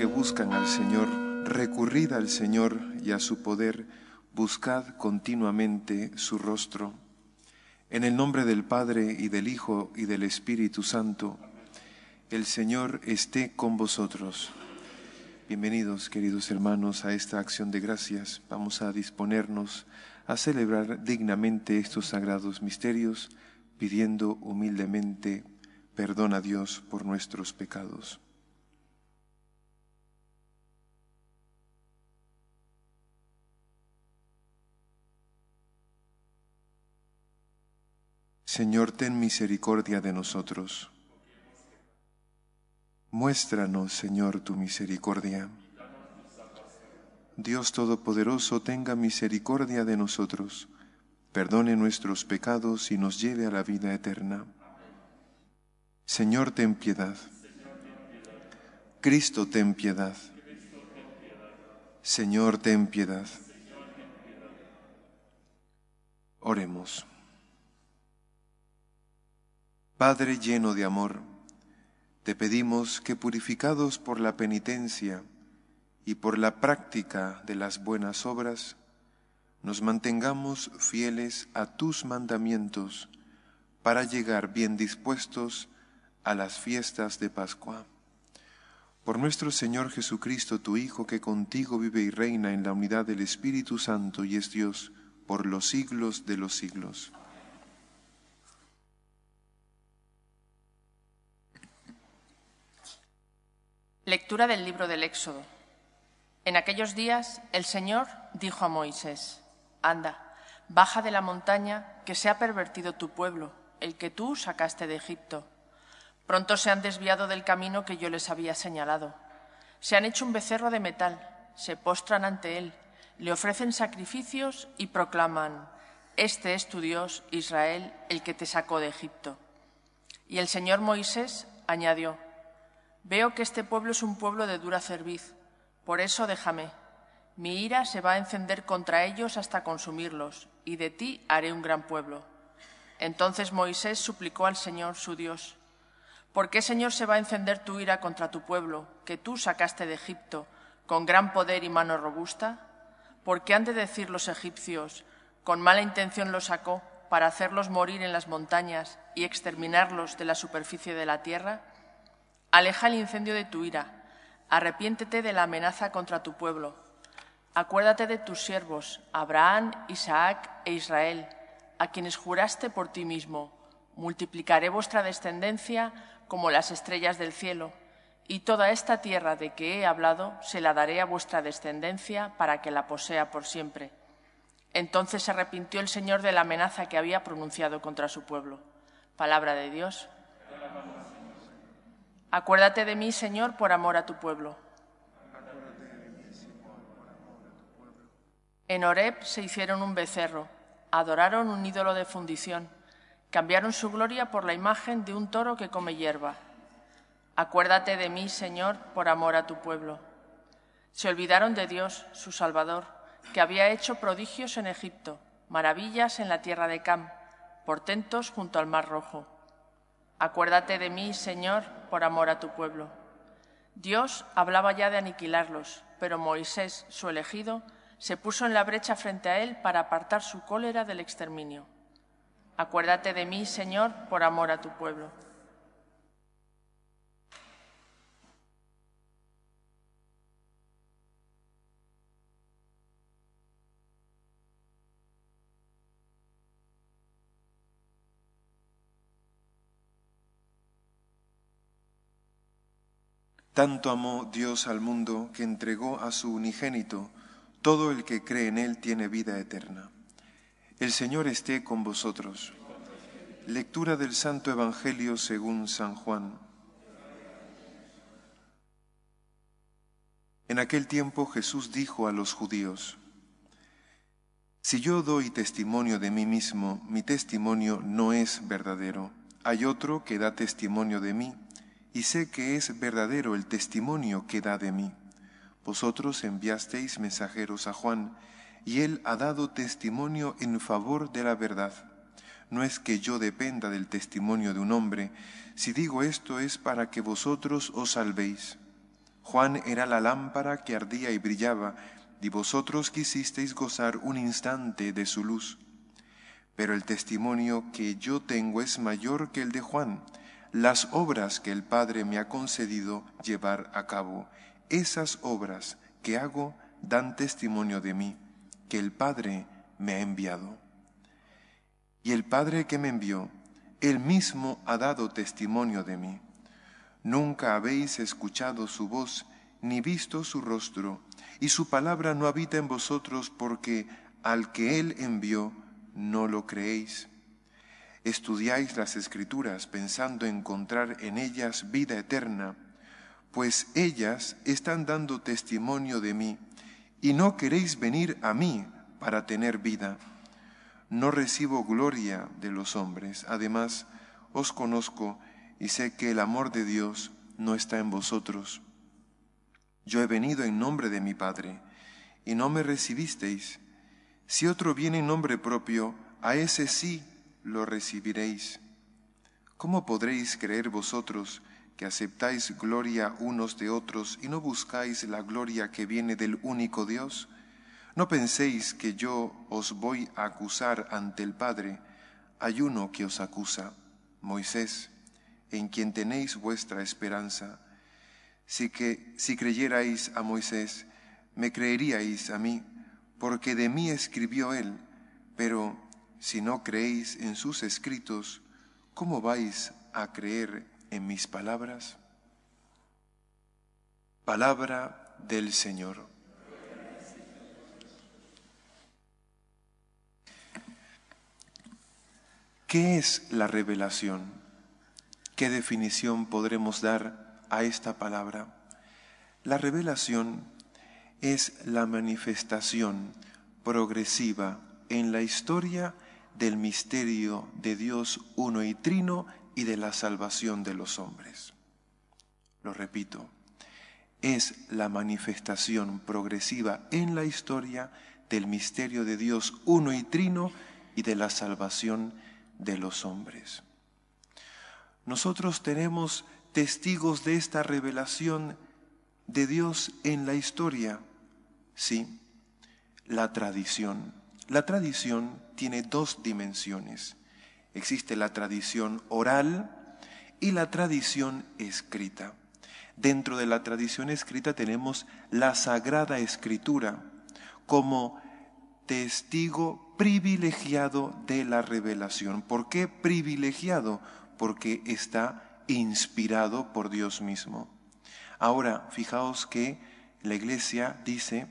que buscan al Señor, recurrid al Señor y a su poder, buscad continuamente su rostro. En el nombre del Padre y del Hijo y del Espíritu Santo, el Señor esté con vosotros. Bienvenidos, queridos hermanos, a esta acción de gracias. Vamos a disponernos a celebrar dignamente estos sagrados misterios, pidiendo humildemente perdón a Dios por nuestros pecados. Señor, ten misericordia de nosotros. Muéstranos, Señor, tu misericordia. Dios Todopoderoso, tenga misericordia de nosotros, perdone nuestros pecados y nos lleve a la vida eterna. Señor, ten piedad. Cristo, ten piedad. Señor, ten piedad. Oremos. Padre lleno de amor, te pedimos que purificados por la penitencia y por la práctica de las buenas obras, nos mantengamos fieles a tus mandamientos para llegar bien dispuestos a las fiestas de Pascua. Por nuestro Señor Jesucristo, tu Hijo, que contigo vive y reina en la unidad del Espíritu Santo y es Dios por los siglos de los siglos. Lectura del libro del Éxodo. En aquellos días el Señor dijo a Moisés, Anda, baja de la montaña, que se ha pervertido tu pueblo, el que tú sacaste de Egipto. Pronto se han desviado del camino que yo les había señalado. Se han hecho un becerro de metal, se postran ante él, le ofrecen sacrificios y proclaman, Este es tu Dios, Israel, el que te sacó de Egipto. Y el Señor Moisés añadió, Veo que este pueblo es un pueblo de dura cerviz, por eso déjame. Mi ira se va a encender contra ellos hasta consumirlos, y de ti haré un gran pueblo. Entonces Moisés suplicó al Señor su Dios, ¿por qué, Señor, se va a encender tu ira contra tu pueblo, que tú sacaste de Egipto, con gran poder y mano robusta? ¿Por qué han de decir los egipcios, con mala intención los sacó, para hacerlos morir en las montañas y exterminarlos de la superficie de la tierra? Aleja el incendio de tu ira, arrepiéntete de la amenaza contra tu pueblo. Acuérdate de tus siervos, Abraham, Isaac e Israel, a quienes juraste por ti mismo. Multiplicaré vuestra descendencia como las estrellas del cielo, y toda esta tierra de que he hablado se la daré a vuestra descendencia para que la posea por siempre. Entonces se arrepintió el Señor de la amenaza que había pronunciado contra su pueblo. Palabra de Dios. Acuérdate de mí, Señor, por amor a tu pueblo. En Horeb se hicieron un becerro, adoraron un ídolo de fundición, cambiaron su gloria por la imagen de un toro que come hierba. Acuérdate de mí, Señor, por amor a tu pueblo. Se olvidaron de Dios, su Salvador, que había hecho prodigios en Egipto, maravillas en la tierra de Cam, portentos junto al Mar Rojo. Acuérdate de mí, Señor, por amor a tu pueblo. Dios hablaba ya de aniquilarlos, pero Moisés, su elegido, se puso en la brecha frente a él para apartar su cólera del exterminio. Acuérdate de mí, Señor, por amor a tu pueblo. Tanto amó Dios al mundo que entregó a su unigénito, todo el que cree en él tiene vida eterna. El Señor esté con vosotros. Lectura del Santo Evangelio según San Juan. En aquel tiempo Jesús dijo a los judíos, Si yo doy testimonio de mí mismo, mi testimonio no es verdadero. Hay otro que da testimonio de mí y sé que es verdadero el testimonio que da de mí. Vosotros enviasteis mensajeros a Juan, y él ha dado testimonio en favor de la verdad. No es que yo dependa del testimonio de un hombre, si digo esto es para que vosotros os salvéis. Juan era la lámpara que ardía y brillaba, y vosotros quisisteis gozar un instante de su luz. Pero el testimonio que yo tengo es mayor que el de Juan, las obras que el Padre me ha concedido llevar a cabo. Esas obras que hago dan testimonio de mí, que el Padre me ha enviado. Y el Padre que me envió, él mismo ha dado testimonio de mí. Nunca habéis escuchado su voz, ni visto su rostro, y su palabra no habita en vosotros porque al que él envió no lo creéis estudiáis las escrituras pensando encontrar en ellas vida eterna, pues ellas están dando testimonio de mí, y no queréis venir a mí para tener vida. No recibo gloria de los hombres, además os conozco y sé que el amor de Dios no está en vosotros. Yo he venido en nombre de mi Padre, y no me recibisteis. Si otro viene en nombre propio, a ese sí lo recibiréis. ¿Cómo podréis creer vosotros que aceptáis gloria unos de otros y no buscáis la gloria que viene del único Dios? No penséis que yo os voy a acusar ante el Padre. Hay uno que os acusa, Moisés, en quien tenéis vuestra esperanza. Si que si creyerais a Moisés, me creeríais a mí, porque de mí escribió él. Pero si no creéis en sus escritos, ¿cómo vais a creer en mis palabras? Palabra del Señor. ¿Qué es la revelación? ¿Qué definición podremos dar a esta palabra? La revelación es la manifestación progresiva en la historia del misterio de Dios uno y trino y de la salvación de los hombres. Lo repito, es la manifestación progresiva en la historia del misterio de Dios uno y trino y de la salvación de los hombres. Nosotros tenemos testigos de esta revelación de Dios en la historia, sí, la tradición la tradición tiene dos dimensiones. Existe la tradición oral y la tradición escrita. Dentro de la tradición escrita tenemos la Sagrada Escritura como testigo privilegiado de la revelación. ¿Por qué privilegiado? Porque está inspirado por Dios mismo. Ahora, fijaos que la Iglesia dice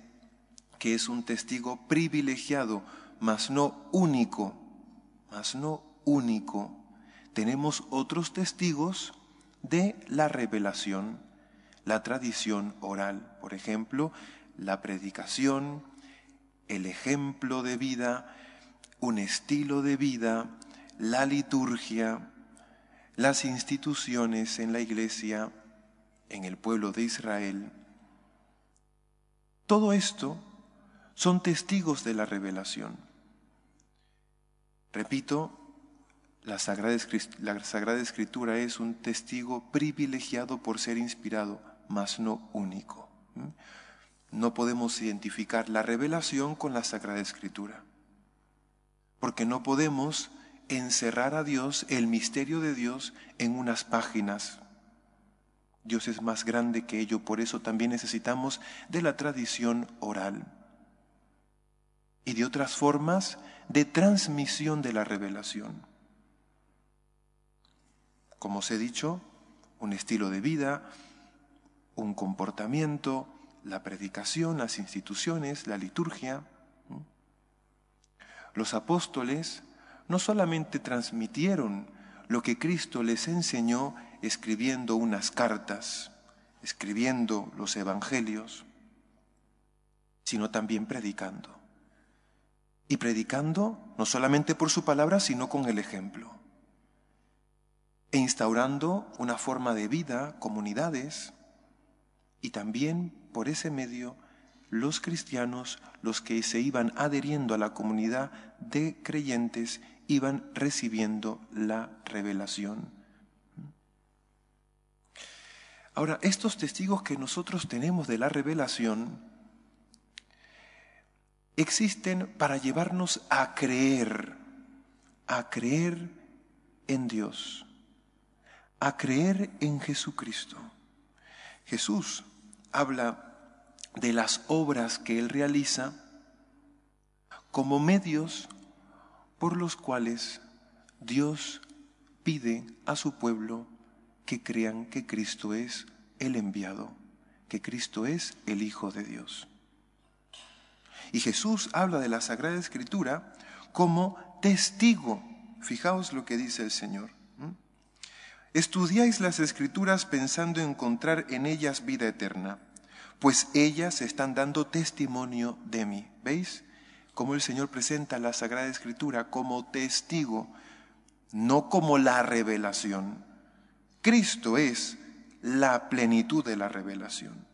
que es un testigo privilegiado, mas no único, mas no único. Tenemos otros testigos de la revelación, la tradición oral, por ejemplo, la predicación, el ejemplo de vida, un estilo de vida, la liturgia, las instituciones en la iglesia, en el pueblo de Israel. Todo esto son testigos de la revelación. Repito, la Sagrada, la Sagrada Escritura es un testigo privilegiado por ser inspirado, mas no único. No podemos identificar la revelación con la Sagrada Escritura, porque no podemos encerrar a Dios, el misterio de Dios, en unas páginas. Dios es más grande que ello, por eso también necesitamos de la tradición oral y de otras formas de transmisión de la revelación. Como os he dicho, un estilo de vida, un comportamiento, la predicación, las instituciones, la liturgia. Los apóstoles no solamente transmitieron lo que Cristo les enseñó escribiendo unas cartas, escribiendo los evangelios, sino también predicando y predicando no solamente por su palabra, sino con el ejemplo, e instaurando una forma de vida, comunidades, y también por ese medio los cristianos, los que se iban adheriendo a la comunidad de creyentes, iban recibiendo la revelación. Ahora, estos testigos que nosotros tenemos de la revelación existen para llevarnos a creer, a creer en Dios, a creer en Jesucristo. Jesús habla de las obras que Él realiza como medios por los cuales Dios pide a su pueblo que crean que Cristo es el enviado, que Cristo es el Hijo de Dios. Y Jesús habla de la Sagrada Escritura como testigo. Fijaos lo que dice el Señor. Estudiáis las escrituras pensando encontrar en ellas vida eterna, pues ellas están dando testimonio de mí. ¿Veis? Como el Señor presenta la Sagrada Escritura como testigo, no como la revelación. Cristo es la plenitud de la revelación.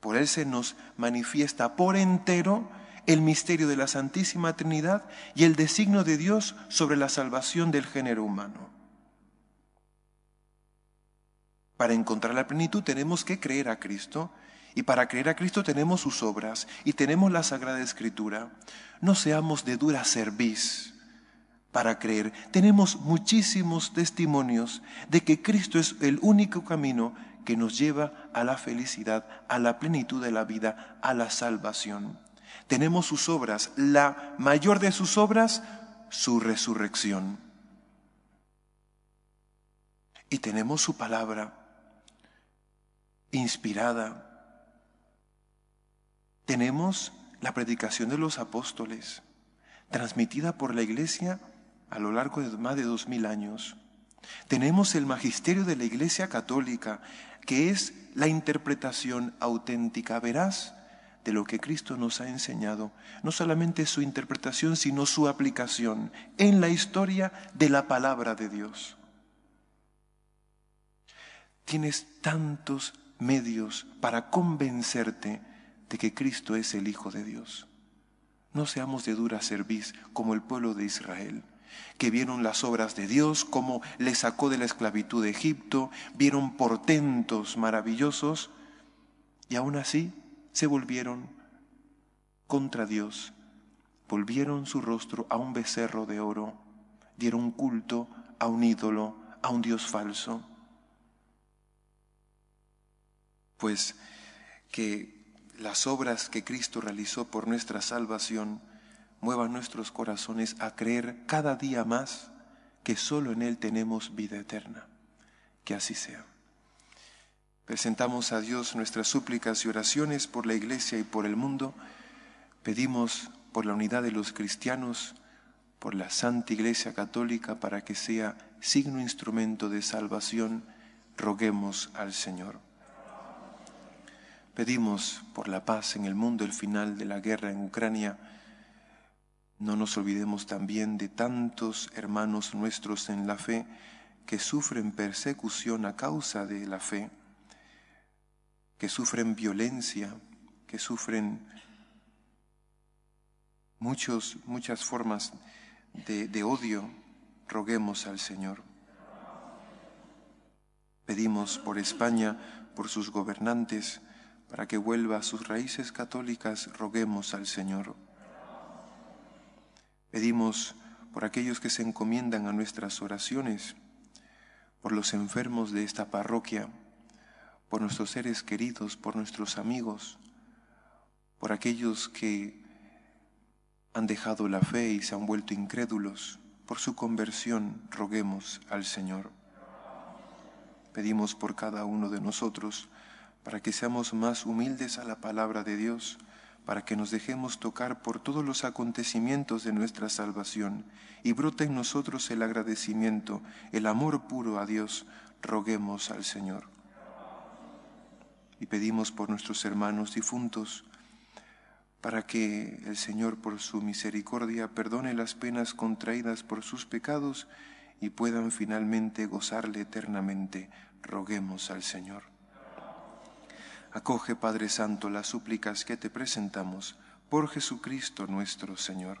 Por Él se nos manifiesta por entero el misterio de la Santísima Trinidad y el designio de Dios sobre la salvación del género humano. Para encontrar la plenitud tenemos que creer a Cristo y para creer a Cristo tenemos sus obras y tenemos la Sagrada Escritura. No seamos de dura cerviz para creer. Tenemos muchísimos testimonios de que Cristo es el único camino que nos lleva a la felicidad, a la plenitud de la vida, a la salvación. Tenemos sus obras, la mayor de sus obras, su resurrección. Y tenemos su palabra inspirada. Tenemos la predicación de los apóstoles, transmitida por la Iglesia a lo largo de más de dos mil años. Tenemos el magisterio de la Iglesia Católica, que es la interpretación auténtica, verás, de lo que Cristo nos ha enseñado, no solamente su interpretación, sino su aplicación en la historia de la palabra de Dios. Tienes tantos medios para convencerte de que Cristo es el Hijo de Dios. No seamos de dura cerviz como el pueblo de Israel que vieron las obras de Dios, como le sacó de la esclavitud de Egipto, vieron portentos maravillosos, y aún así se volvieron contra Dios, volvieron su rostro a un becerro de oro, dieron culto a un ídolo, a un Dios falso. Pues que las obras que Cristo realizó por nuestra salvación mueva nuestros corazones a creer cada día más que solo en Él tenemos vida eterna. Que así sea. Presentamos a Dios nuestras súplicas y oraciones por la Iglesia y por el mundo. Pedimos por la unidad de los cristianos, por la Santa Iglesia Católica, para que sea signo instrumento de salvación. Roguemos al Señor. Pedimos por la paz en el mundo, el final de la guerra en Ucrania no nos olvidemos también de tantos hermanos nuestros en la fe que sufren persecución a causa de la fe, que sufren violencia, que sufren muchos, muchas formas de, de odio. Roguemos al Señor. Pedimos por España, por sus gobernantes, para que vuelva a sus raíces católicas, roguemos al Señor. Pedimos por aquellos que se encomiendan a nuestras oraciones, por los enfermos de esta parroquia, por nuestros seres queridos, por nuestros amigos, por aquellos que han dejado la fe y se han vuelto incrédulos, por su conversión roguemos al Señor. Pedimos por cada uno de nosotros para que seamos más humildes a la palabra de Dios, para que nos dejemos tocar por todos los acontecimientos de nuestra salvación y brote en nosotros el agradecimiento, el amor puro a Dios, roguemos al Señor. Y pedimos por nuestros hermanos difuntos, para que el Señor por su misericordia perdone las penas contraídas por sus pecados y puedan finalmente gozarle eternamente. Roguemos al Señor. Acoge, Padre Santo, las súplicas que te presentamos por Jesucristo nuestro Señor.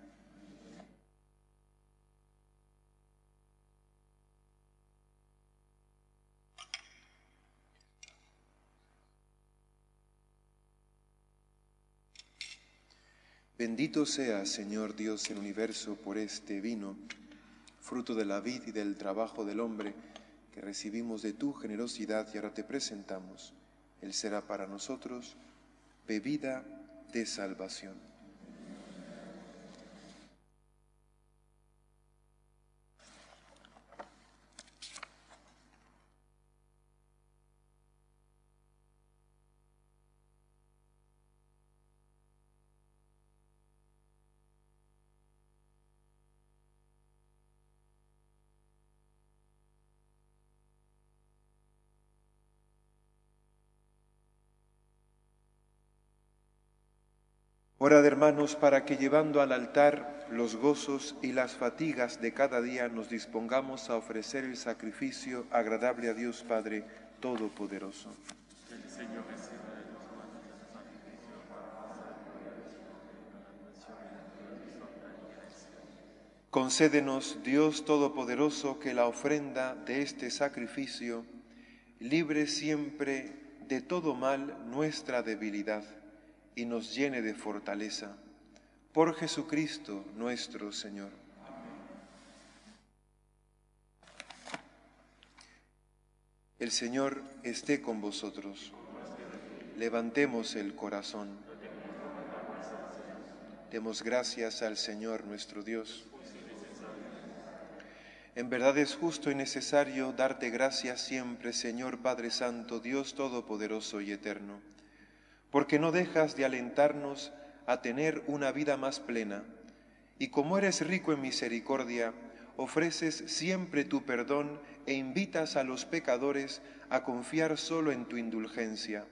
Bendito sea, Señor Dios, del universo por este vino, fruto de la vid y del trabajo del hombre, que recibimos de tu generosidad y ahora te presentamos. Él será para nosotros bebida de salvación. de hermanos, para que llevando al altar los gozos y las fatigas de cada día nos dispongamos a ofrecer el sacrificio agradable a Dios Padre Todopoderoso. Concédenos, Dios Todopoderoso, que la ofrenda de este sacrificio libre siempre de todo mal nuestra debilidad y nos llene de fortaleza. Por Jesucristo nuestro Señor. El Señor esté con vosotros. Levantemos el corazón. Demos gracias al Señor nuestro Dios. En verdad es justo y necesario darte gracias siempre, Señor Padre Santo, Dios Todopoderoso y Eterno porque no dejas de alentarnos a tener una vida más plena, y como eres rico en misericordia, ofreces siempre tu perdón e invitas a los pecadores a confiar solo en tu indulgencia.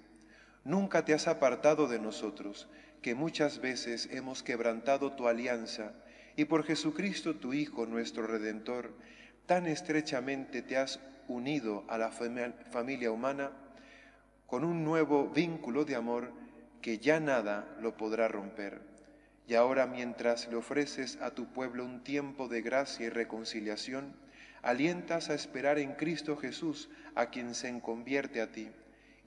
Nunca te has apartado de nosotros, que muchas veces hemos quebrantado tu alianza, y por Jesucristo tu Hijo, nuestro Redentor, tan estrechamente te has unido a la familia humana, con un nuevo vínculo de amor que ya nada lo podrá romper. Y ahora mientras le ofreces a tu pueblo un tiempo de gracia y reconciliación, alientas a esperar en Cristo Jesús a quien se convierte a ti,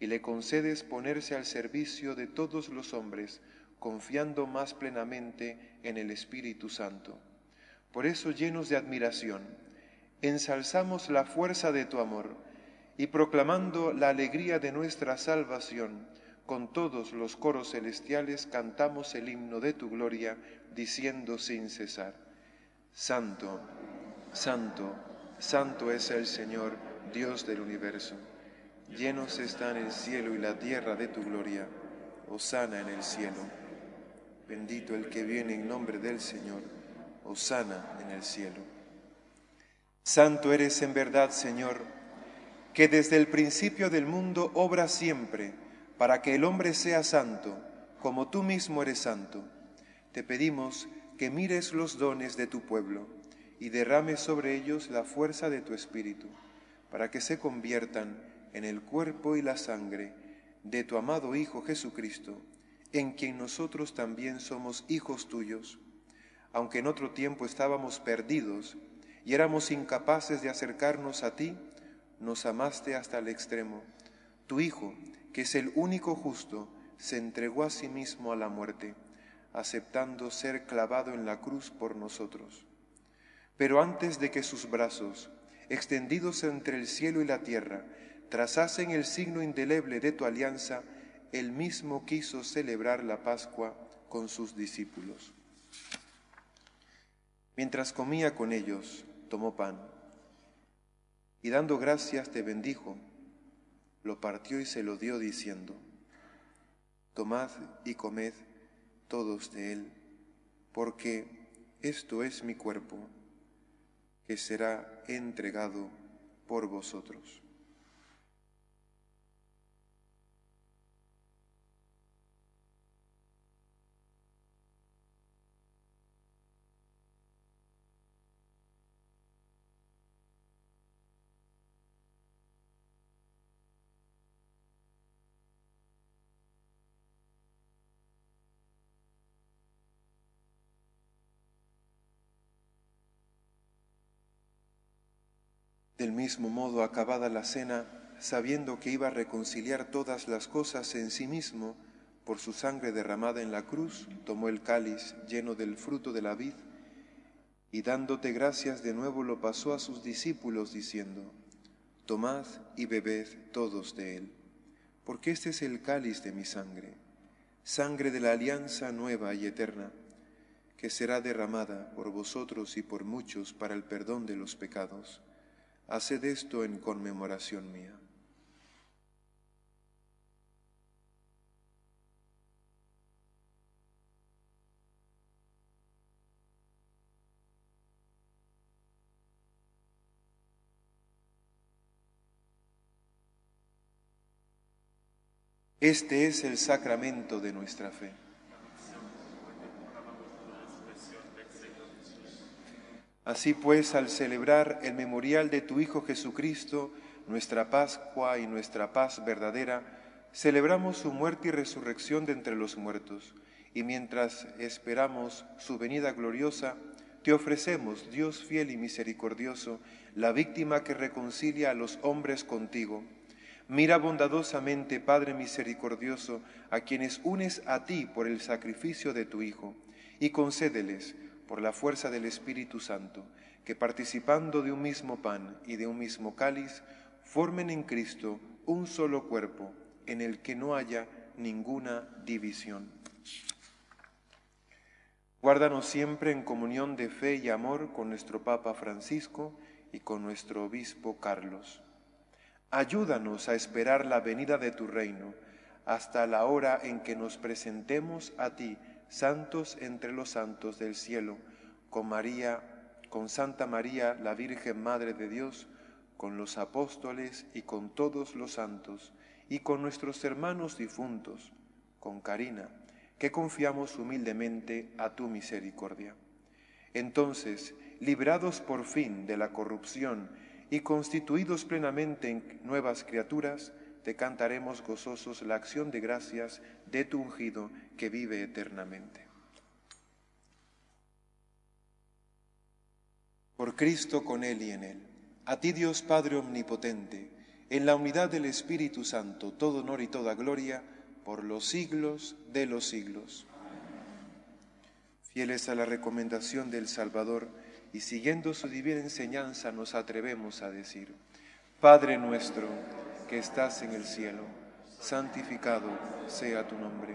y le concedes ponerse al servicio de todos los hombres, confiando más plenamente en el Espíritu Santo. Por eso, llenos de admiración, ensalzamos la fuerza de tu amor, y proclamando la alegría de nuestra salvación, con todos los coros celestiales cantamos el himno de tu gloria, diciendo sin cesar, Santo, Santo, Santo es el Señor, Dios del universo. Llenos están el cielo y la tierra de tu gloria. Osana en el cielo. Bendito el que viene en nombre del Señor. Osana en el cielo. Santo eres en verdad, Señor que desde el principio del mundo obra siempre para que el hombre sea santo, como tú mismo eres santo. Te pedimos que mires los dones de tu pueblo y derrames sobre ellos la fuerza de tu espíritu, para que se conviertan en el cuerpo y la sangre de tu amado Hijo Jesucristo, en quien nosotros también somos hijos tuyos, aunque en otro tiempo estábamos perdidos y éramos incapaces de acercarnos a ti, nos amaste hasta el extremo. Tu Hijo, que es el único justo, se entregó a sí mismo a la muerte, aceptando ser clavado en la cruz por nosotros. Pero antes de que sus brazos, extendidos entre el cielo y la tierra, trazasen el signo indeleble de tu alianza, él mismo quiso celebrar la Pascua con sus discípulos. Mientras comía con ellos, tomó pan y dando gracias te bendijo, lo partió y se lo dio diciendo, Tomad y comed todos de él, porque esto es mi cuerpo, que será entregado por vosotros. Del mismo modo, acabada la cena, sabiendo que iba a reconciliar todas las cosas en sí mismo, por su sangre derramada en la cruz, tomó el cáliz lleno del fruto de la vid, y dándote gracias de nuevo lo pasó a sus discípulos, diciendo, Tomad y bebed todos de él, porque este es el cáliz de mi sangre, sangre de la alianza nueva y eterna, que será derramada por vosotros y por muchos para el perdón de los pecados Haced esto en conmemoración mía. Este es el sacramento de nuestra fe. Así pues, al celebrar el memorial de tu Hijo Jesucristo, nuestra Pascua y nuestra paz verdadera, celebramos su muerte y resurrección de entre los muertos, y mientras esperamos su venida gloriosa, te ofrecemos, Dios fiel y misericordioso, la víctima que reconcilia a los hombres contigo. Mira bondadosamente, Padre misericordioso, a quienes unes a ti por el sacrificio de tu Hijo, y concédeles por la fuerza del Espíritu Santo, que participando de un mismo pan y de un mismo cáliz, formen en Cristo un solo cuerpo, en el que no haya ninguna división. Guárdanos siempre en comunión de fe y amor con nuestro Papa Francisco y con nuestro Obispo Carlos. Ayúdanos a esperar la venida de tu reino hasta la hora en que nos presentemos a ti, santos entre los santos del cielo, con María, con Santa María, la Virgen Madre de Dios, con los apóstoles y con todos los santos, y con nuestros hermanos difuntos, con Karina, que confiamos humildemente a tu misericordia. Entonces, librados por fin de la corrupción y constituidos plenamente en nuevas criaturas, te cantaremos gozosos la acción de gracias de tu ungido que vive eternamente. Por Cristo con Él y en Él. A ti Dios Padre Omnipotente, en la unidad del Espíritu Santo, todo honor y toda gloria, por los siglos de los siglos. Fieles a la recomendación del Salvador y siguiendo su divina enseñanza nos atrevemos a decir, Padre nuestro que estás en el cielo, santificado sea tu nombre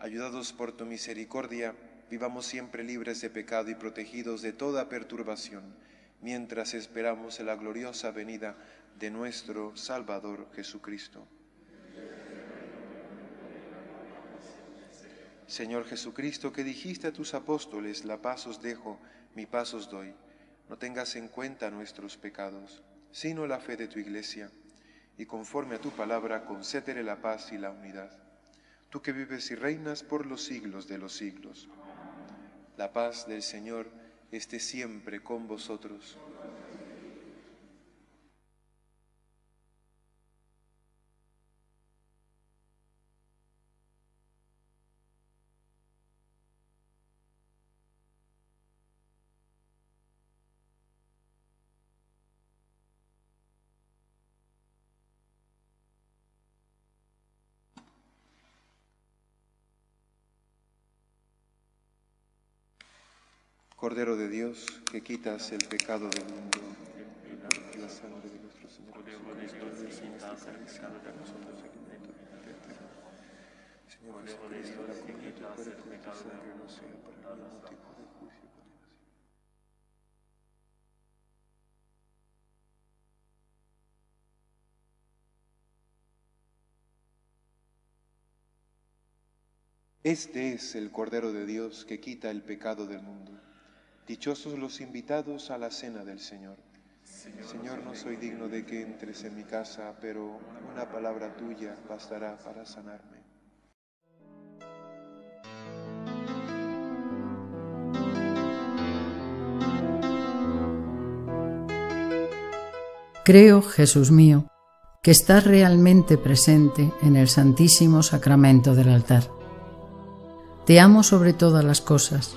ayudados por tu misericordia, vivamos siempre libres de pecado y protegidos de toda perturbación, mientras esperamos la gloriosa venida de nuestro Salvador Jesucristo. Señor Jesucristo, que dijiste a tus apóstoles, la paz os dejo, mi paz os doy, no tengas en cuenta nuestros pecados, sino la fe de tu iglesia, y conforme a tu palabra concétere la paz y la unidad tú que vives y reinas por los siglos de los siglos. La paz del Señor esté siempre con vosotros. Cordero de Dios, que quitas el pecado del mundo, la sangre de nuestro Señor Jesucristo, en este pecado de nosotros, Señor Jesucristo, la comida de tu cuerpo y tu sangre no sea para mí motivo de juicio. Este es el Cordero de Dios que quita el pecado del mundo. Dichosos los invitados a la cena del Señor. Señor, no soy digno de que entres en mi casa, pero una palabra tuya bastará para sanarme. Creo, Jesús mío, que estás realmente presente en el Santísimo Sacramento del altar. Te amo sobre todas las cosas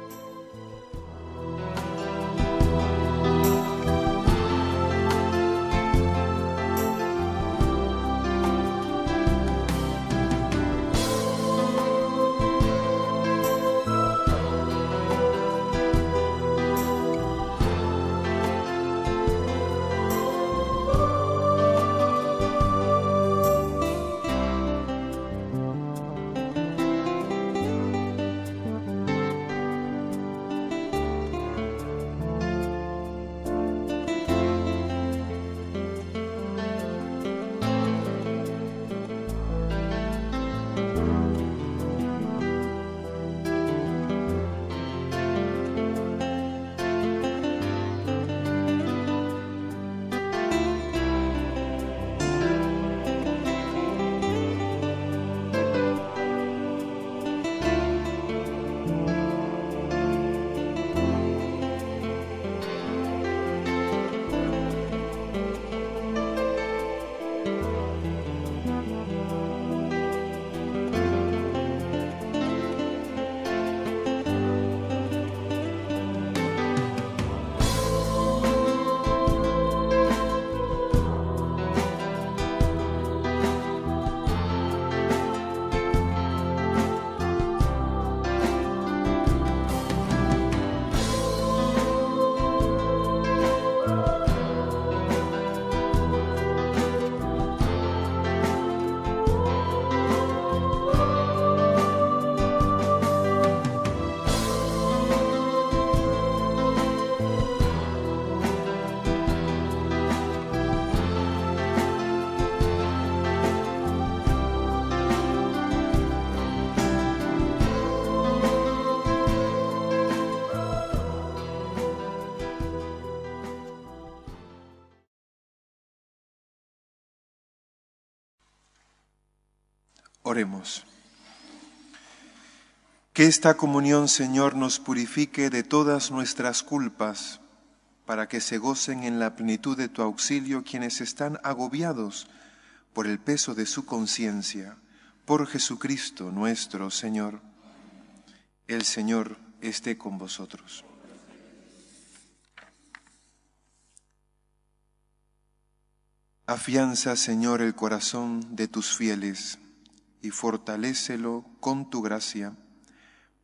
Oremos. Que esta comunión, Señor, nos purifique de todas nuestras culpas, para que se gocen en la plenitud de tu auxilio quienes están agobiados por el peso de su conciencia, por Jesucristo nuestro Señor. El Señor esté con vosotros. Afianza, Señor, el corazón de tus fieles y fortalécelo con tu gracia,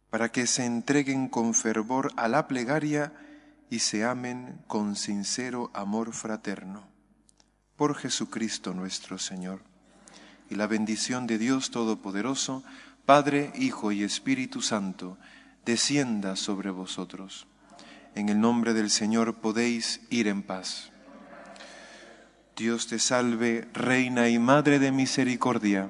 para que se entreguen con fervor a la plegaria y se amen con sincero amor fraterno. Por Jesucristo nuestro Señor. Y la bendición de Dios Todopoderoso, Padre, Hijo y Espíritu Santo, descienda sobre vosotros. En el nombre del Señor podéis ir en paz. Dios te salve, Reina y Madre de Misericordia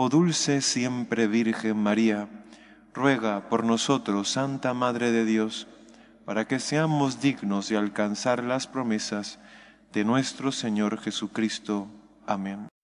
Oh dulce siempre Virgen María, ruega por nosotros, Santa Madre de Dios, para que seamos dignos de alcanzar las promesas de nuestro Señor Jesucristo. Amén.